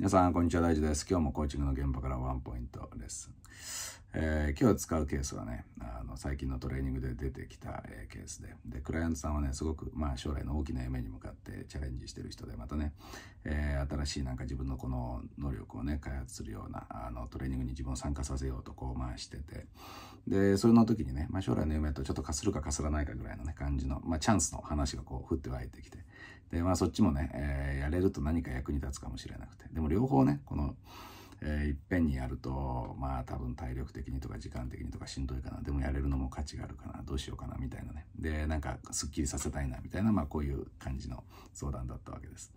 皆さん、こんにちは、大地です。今日もコーチングの現場からワンポイントです。えー、今日使うケースはねあの最近のトレーニングで出てきた、えー、ケースででクライアントさんはねすごく、まあ、将来の大きな夢に向かってチャレンジしてる人でまたね、えー、新しいなんか自分のこの能力をね開発するようなあのトレーニングに自分を参加させようとこうまあしててでそれの時にね、まあ、将来の夢とちょっとかするかかすらないかぐらいのね感じの、まあ、チャンスの話がこう降って湧いてきてでまあそっちもね、えやれると何か役に立つかもしれなくてでも両方ねこのえー、いっぺんにやるとまあ多分体力的にとか時間的にとかしんどいかなでもやれるのも価値があるかなどうしようかなみたいなねでなんかすっきりさせたいなみたいなまあこういう感じの相談だったわけです。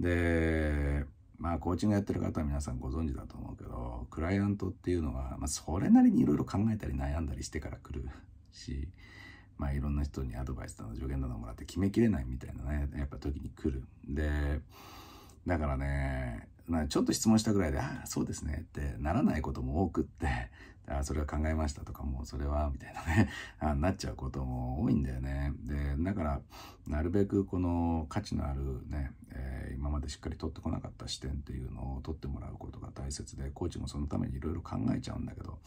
でまあコーチングやってる方は皆さんご存知だと思うけどクライアントっていうのは、まあ、それなりにいろいろ考えたり悩んだりしてから来るし。まあ、いろんな人にアドバイスだの助言だのもらって決めきれないみたいなねやっぱ時に来るでだからねちょっと質問したぐらいで、ああ、そうですねってならないことも多くって、あそれは考えましたとか、もうそれは、みたいなね、あなっちゃうことも多いんだよね。で、だから、なるべくこの価値のあるね、えー、今までしっかり取ってこなかった視点っていうのを取ってもらうことが大切で、コーチもそのためにいろいろ考えちゃうんだけど、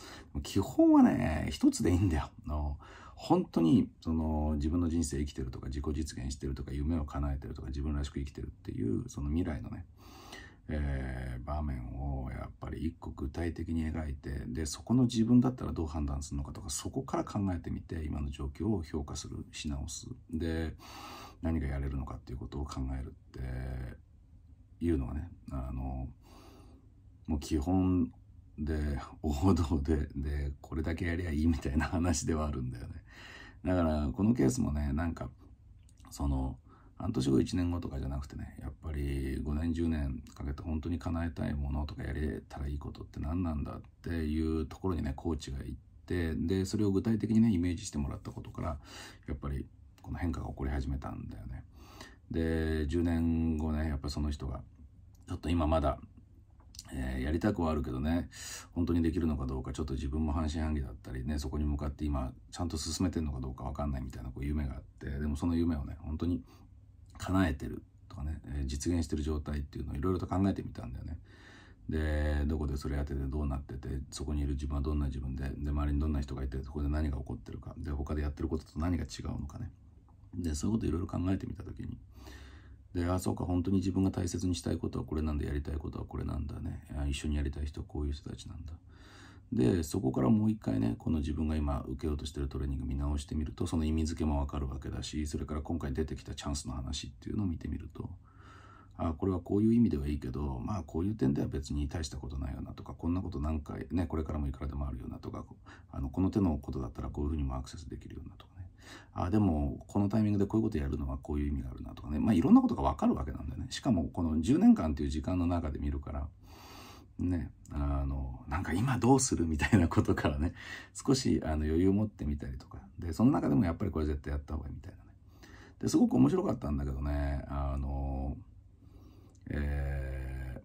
基本はね、一つでいいんだよ。の本当にその自分の人生生きてるとか自己実現してるとか夢を叶えてるとか自分らしく生きてるっていうその未来のねえー、場面をやっぱり一個具体的に描いてでそこの自分だったらどう判断するのかとかそこから考えてみて今の状況を評価するし直すで何がやれるのかっていうことを考えるっていうのはねあのもう基本で王道ででこれだけやりゃいいみたいな話ではあるんだよねだからこのケースもねなんかその半年後1年後とかじゃなくてねやっぱり5年10年かけて本当に叶えたいものとかやれたらいいことって何なんだっていうところにねコーチが行ってでそれを具体的にねイメージしてもらったことからやっぱりこの変化が起こり始めたんだよね。で10年後ねやっぱその人がちょっと今まだえー、やりたくはあるけどね本当にできるのかどうかちょっと自分も半信半疑だったりねそこに向かって今ちゃんと進めてるのかどうか分かんないみたいなこう夢があってでもその夢をね本当に叶えてるとかね、え実現してる状態っていうのをいろいろと考えてみたんだよね。でどこでそれやっててどうなっててそこにいる自分はどんな自分でで周りにどんな人がいてそこで何が起こってるかで他でやってることと何が違うのかねでそういうこといろいろ考えてみた時にであそうか本当に自分が大切にしたいことはこれなんだやりたいことはこれなんだね一緒にやりたい人はこういう人たちなんだでそこからもう一回ねこの自分が今受けようとしてるトレーニング見直してみるとその意味付けも分かるわけだしそれから今回出てきたチャンスの話っていうのを見てみるとあこれはこういう意味ではいいけどまあこういう点では別に大したことないよなとかこんなこと何回ねこれからもいくらでもあるよなとかあのこの手のことだったらこういうふうにもアクセスできるよなとかねあでもこのタイミングでこういうことやるのはこういう意味があるなとかねまあいろんなことが分かるわけなんだよねしかもこの10年間っていう時間の中で見るから。ね、あの、なんか今どうするみたいなことからね、少しあの余裕を持ってみたりとか、で、その中でもやっぱりこれ絶対やった方がいいみたいなね。で、すごく面白かったんだけどね、あの、えー、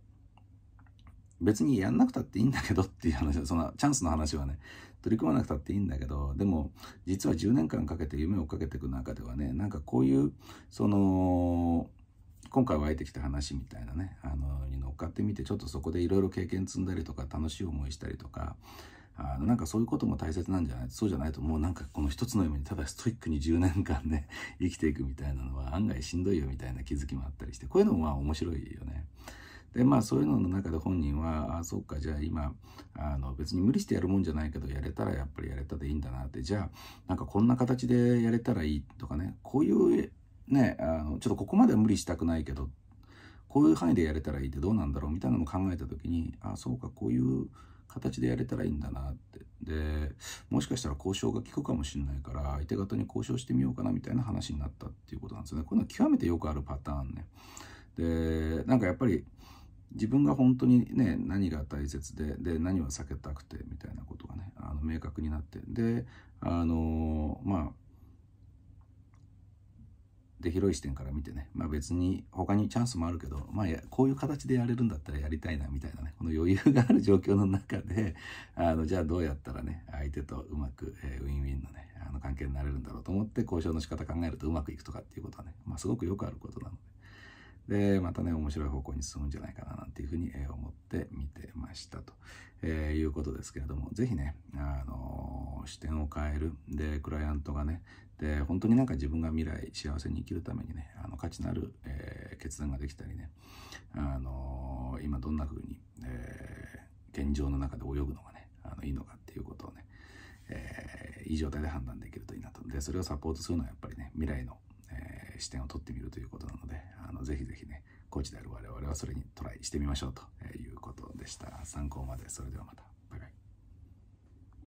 別にやんなくたっていいんだけどっていう話そのチャンスの話はね、取り組まなくたっていいんだけど、でも、実は10年間かけて夢を追っかけていく中ではね、なんかこういう、その、今回湧いてきた話みたいなねあのに乗っかってみてちょっとそこでいろいろ経験積んだりとか楽しい思いしたりとかあのなんかそういうことも大切なんじゃないそうじゃないともうなんかこの一つの夢にただストイックに10年間ね 生きていくみたいなのは案外しんどいよみたいな気づきもあったりしてこういうのもまあ面白いよね。でまあそういうのの中で本人はあそっかじゃあ今あの別に無理してやるもんじゃないけどやれたらやっぱりやれたでいいんだなってじゃあなんかこんな形でやれたらいいとかねこういうね、あのちょっとここまでは無理したくないけど、こういう範囲でやれたらいいってどうなんだろうみたいなのを考えた時に、ああ、そうか、こういう形でやれたらいいんだなって。で、もしかしたら交渉が効くかもしれないから、相手方に交渉してみようかなみたいな話になったっていうことなんですよね。こういうのは極めてよくあるパターンね。で、なんかやっぱり、自分が本当にね何が大切でで何は避けたくてみたいなことがねあの明確になってであのまあで広い視点から見てね、まあ、別に他にチャンスもあるけど、まあ、こういう形でやれるんだったらやりたいなみたいなねこの余裕がある状況の中であのじゃあどうやったらね相手とうまく、えー、ウィンウィンのねあの関係になれるんだろうと思って交渉の仕方考えるとうまくいくとかっていうことはね、まあ、すごくよくあることなので、またね、面白い方向に進むんじゃないかな、なんていうふうに思って見てましたと、えー、いうことですけれども、是非ね、あのー、視点を変える。で、クライアントがね、で、本当になんか自分が未来幸せに生きるためにね、あの価値のある、えー、決断ができたりね、あの今どんなふうに、え現状の中で泳ぐのがね、あのいいのかっていうことをね、えいい状態で判断できるといいなと。で、それをサポートするのはやっぱりね、未来の視点を取ってみるということなので、あのぜひぜひね、コーチである我々はそれにトライしてみましょうということでした。参考まで、それではまた。